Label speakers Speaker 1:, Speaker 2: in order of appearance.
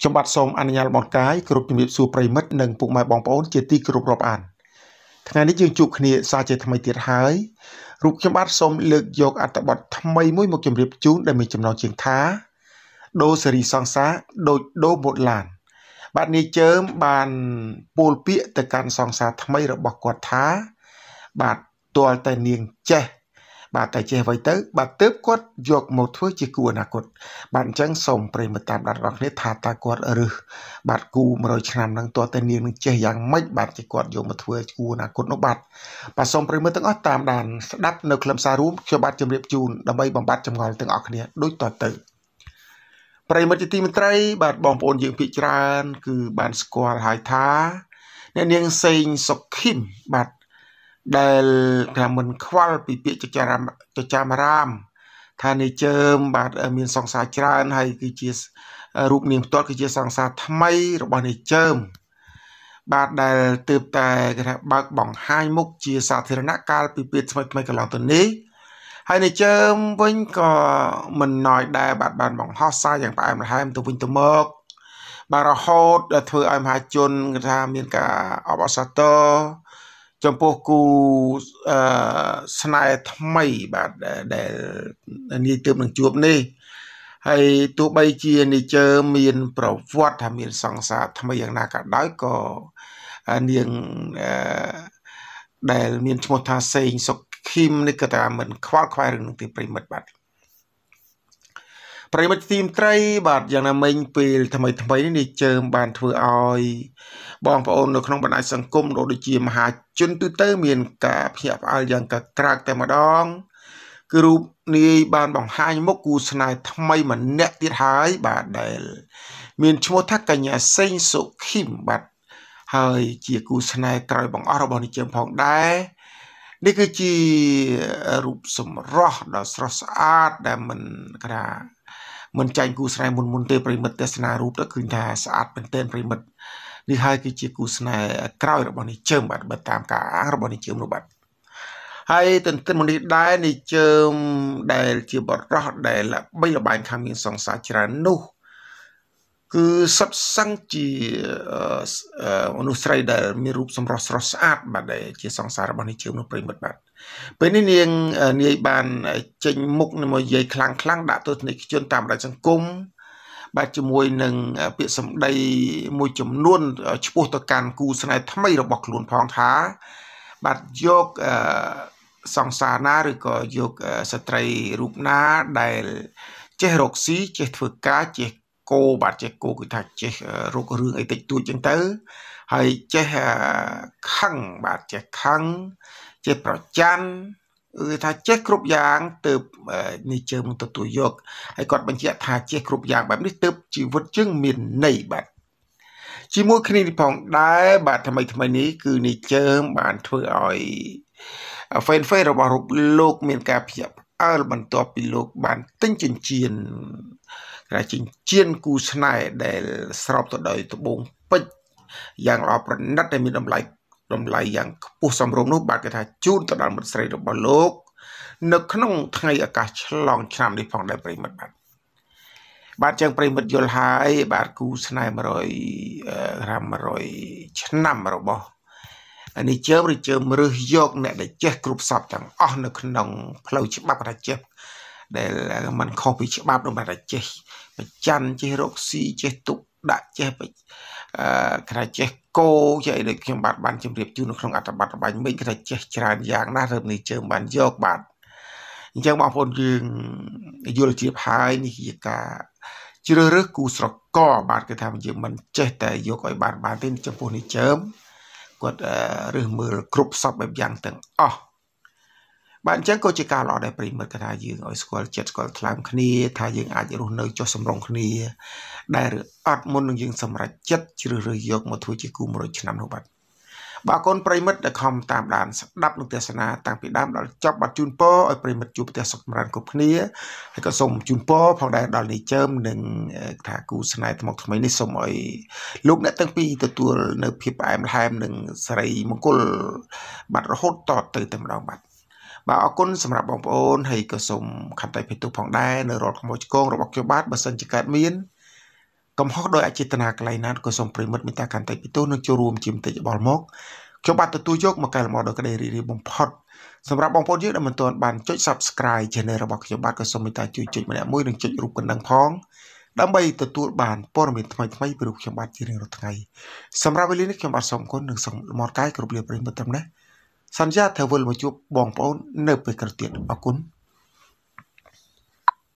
Speaker 1: ខ្ញុំបាទសូមអនុញ្ញាតបងកាយគ្រប់ជំរាបសួរប្រិមិត្តនិងពុកម៉ែបងប្អូនជាទីគោរពរាប់អាន ថ្ងៃនេះយើងជួបគ្នាសារជាថ្មីទៀតហើយរូបខ្ញុំបាទសូមលើកយកអត្ថបទថ្មីមួយមកជម្រាបជូនដែលមានចំណងជើងថាដូសេរីសង្សាដូចដូម៉ូតឡានបាទនេះជើមបានពោលពាក្យទៅកាន់សង្សាថ្មីរបស់គាត់ថា បាទទាល់តែនាងចេះបាទតែចេះអ្វីទៅ បាទទើបគាត់យកមកធ្វើជាគូអនាគតបាទអញ្ចឹងសូមប្រិយមិត្តតាមដានរបស់គ្នាថាតើគាត់ឬបាទគូ100ឆ្នាំនឹងតើតែនាងនឹងចេះយ៉ាងម៉េចបាទជាគាត់យកមកធ្វើគូអនាគតនោះបាទបាទសូមប្រិយមិត្តទាំងអស់តាមដានស្ដាប់នៅខ្លឹមសាររួមខ្ញុំបាទជម្រាបជូនដើម្បីបំបត្តិចម្ងល់ទាំងអស់គ្នាដូចតទៅប្រិយមិត្តជាទីមេត្រីបាទបងប្អូនយើងភាគច្រើនគឺបានស្គាល់ហើយថាអ្នកនាងសេងសុខឃីមបាទដែលថាមិនខ្វល់ពីពាក្យចចារាមចចាមរាម ថានៃជើមបាទមានសង្សារច្រើនហើយគឺជារូបនាងផ្ទាល់គឺជាសង្សារថ្មីរបស់នៃជើមបាទដែលទើបតែគេថាបើកបង្ហាញមុខជាសាធារណៈកាល ពីពេលថ្មីថ្មីកន្លងទៅនេះ ហើយនៃជើមវិញក៏មិនណយដែរបាទបានបង្ហោះសារយ៉ាងផ្អែមល្ហែមទៅវិញទៅមកបាទរហូតធ្វើឲ្យមហាជនគេថាមានការអបអរសាទរចំពោះគូអឺស្នេហ៍ថ្មីបាទដែលនាយទើបនឹងជួបនេះហើយទោះបីជានាយជើមាន ប្រវត្តិថាមានសង្សារថ្មីយ៉ាងណាក៏ដោយក៏នាងអឺដែលមានឈ្មោះថាសេង សុខឃីមនេះក៏ថាមិនខ្វល់ខ្វាយរឿងនឹងទីប្រិមិត្តបាទប្រិមិត្តទីមត្រីបាទយ៉ាងណាមិញពេលថ្មីថ្មីនេះជើមបានធ្វើឲ្យ បងប្អូននៅក្នុងបណ្ដាញសង្គមក៏ដូចជាមហាជនទូទៅ មាន ការភ្ញាក់ផ្អើលយ៉ាងកក្រើកតែម្ដងគឺរូបនាយបានបង្ហាញមុខគូស្នេហ៍ថ្មីម្នាក់ទៀតហើយបាទដែល មានឈ្មោះថាកញ្ញាសេងសុខីមបាទហើយជាគូស្នេហ៍ក្រោយបង្អស់របស់នាយជើមផងដែរនេះគឺជារូបសម្រស់ដ៏ស្រស់ស្អាតដែលមិនក្រាមិនចាញ់គូស្នេហ៍មុនមុនទេប្រិមិត្តទស្សនារូបទៅឃើញថាស្អាតមែនទែនប្រិមិត្តនេះហើយគឺជាគូស្នេហ៍ក្រោយរបស់នេះជើមបាទបើតាមការអានរបស់នេះជើមនោះបាទហើយទន្ទឹមនេះដែរនេះជើមដែលជាបរោះដែលល្បីល្បាញខាងមានសង្សារច្រើននោះគឺសុទ្ធសឹងជាមនុស្សស្រីដែលមានរូបសម្រស់ស្រស់ស្អាត បាទដែលជា សង្សាររបស់នាយជើងនោះប្រិមិត្តបាទពេលនេះនាងនាយបានចេញមុខនឹងមកនិយាយខ្លាំងខ្លាំងដាក់ទស្សនិកជនតាមបណ្ដាញសង្គមបាទជាមួយនឹងពាក្យសម្ដីមួយចំនួនឈ្មោះទៅកាន់គូស្នេហ៍ថ្មីរបស់ខ្លួនផងថាបាទយកសង្សារណាឬក៏យកស្ត្រីរូបណាដែលចេះរកស៊ីចេះធ្វើការចេះគោបាទចេះគោគឺថាចេះរករឿងអីតិចតួចចឹងទៅ ហើយចេះខឹងបាទចេះខឹងចេះប្រច័ណ្ឌគឺថាចេះគ្រប់យ៉ាងទើបនេះជើងទទួលយកហើយគាត់បញ្ជាក់ថាចេះគ្រប់យ៉ាងបែបនេះទើបជីវិតជើងមានន័យបាទជាមួយគ្នានេះផងដែរបាទថ្មីថ្មីនេះគឺនេះជើងបានធ្វើឲ្យ fan face របស់រូបលោកមានការភ្ញាក់ផ្អើលបន្ទាប់ពីលោកបានទិញចិញ្ចៀនថាចិញ្ចៀនគូស្នេហ៍ដែលស្រោបទៅដោយត្បូងពេជ្រយ៉ាងល្អប្រណិតដែលមានតម្លៃតម្លៃយ៉ាងខ្ពស់សមរម្យនោះ បាទគេថាជូនទៅដល់មិត្តស្រីរបស់លោកនៅក្នុងថ្ងៃឱកាសឆ្លងឆ្នាំនេះផងដែរប្រិមិត្តបាទបាទចឹងប្រិមិត្តយល់ហើយ បាទគូស្នេហ៍100ក្រាម100ឆ្នាំរបស់នេះជើមឬជើមរើសយកអ្នកដែលចេះគ្រប់សពទាំងអស់នៅក្នុងផ្លូវច្បាប់ថាចេះដែលมันខុសពីច្បាប់នោះបាទចេះប្រច័នចេះរកស៊ីចេះទុកដាក់ចេះអឺគេថាចេះគោចេះអីដូចខ្ញុំបាទបានជម្រាបជូននៅក្នុងអត្ថបទរបស់មិញគេថាចេះច្រើនយ៉ាងណាស់រឹមនេះជើងបានយកបាទអញ្ចឹងបងប្អូនយើងយល់ជ្រាបហើយនេះជាការជ្រើសរើសគូស្រករបាទគេថាយើងមិនចេះតែយកឲ្យបានបានទេចំពោះនេះជើមគាត់រើសមើលគ្រប់សពបែបយ៉ាងទាំងអស់បាទអញ្ចឹងក៏ជាការល្អដែលប្រិមិត្តគាត់ថាយើងឲ្យស្គាល់ចិត្តស្គាល់ថ្លើមគ្នា ថាយើងអាចរស់នៅចុះសម្រុងគ្នាដែលឬអត់មុននឹងយើងសម្រេចចិត្តជ្រើសរើសយកមកធ្វើជាគូមួយឆ្នាំនោះបាទបាទកូនប្រិមិត្តដែលខំតាមដានស្ដាប់នឹងទេសនាតាំងពីដើមដល់ចប់បាទជូនពរឲ្យប្រិមិត្តជួបផ្ទះសុខចម្រើនគ្រប់គ្នាហើយក៏សូមជូនពរផងដែរដល់នេះជើមនិងថាគូស្នេហ៍ថ្មថ្មីនេះសូមឲ្យលោកអ្នកទាំងពីរទទួលនៅភាពផ្អែមល្ហែមនិងសិរីមង្គលបាទរហូតតទៅតែម្ដងបាទបាទអរគុណសម្រាប់បងប្អូនហើយក៏សូមខន្តីភេទទុផងដែរនៅរដ្ឋកម្ពុជាគងរបស់ខ្ញុំបាទបើសិនជាកើតមានកំហុសដោយអចេតនាកន្លែងណាក៏សូមប្រិមិត្តមេត្តាខន្តីភេទទុនឹងចូលរួមជាមតិយោបល់មកខ្ញុំបាទទទួលយកមកកែលម្អដោយក្តីរីករាយបំផុតសម្រាប់បងប្អូនយើងដែលមិនទាន់បានចុច Subscribe Channel របស់ខ្ញុំបាទក៏សូមមេត្តាជួយចុចម្នាក់មួយនិងចុចរូបកណ្ដឹងផងដើម្បីទទួលបានព័ត៌មានថ្មីថ្មីពីរូបខ្ញុំបាទជារៀងរាល់ថ្ងៃសម្រាប់វេលានេះខ្ញុំបាទសូមអរគុណនិងសូមលំអរកាយគ្រប់លាប្រិមិត្តទាំងនេះសន្យាថាវិលមកជួបបងប្អូននៅពេលក្រោយទៀតអរគុណ។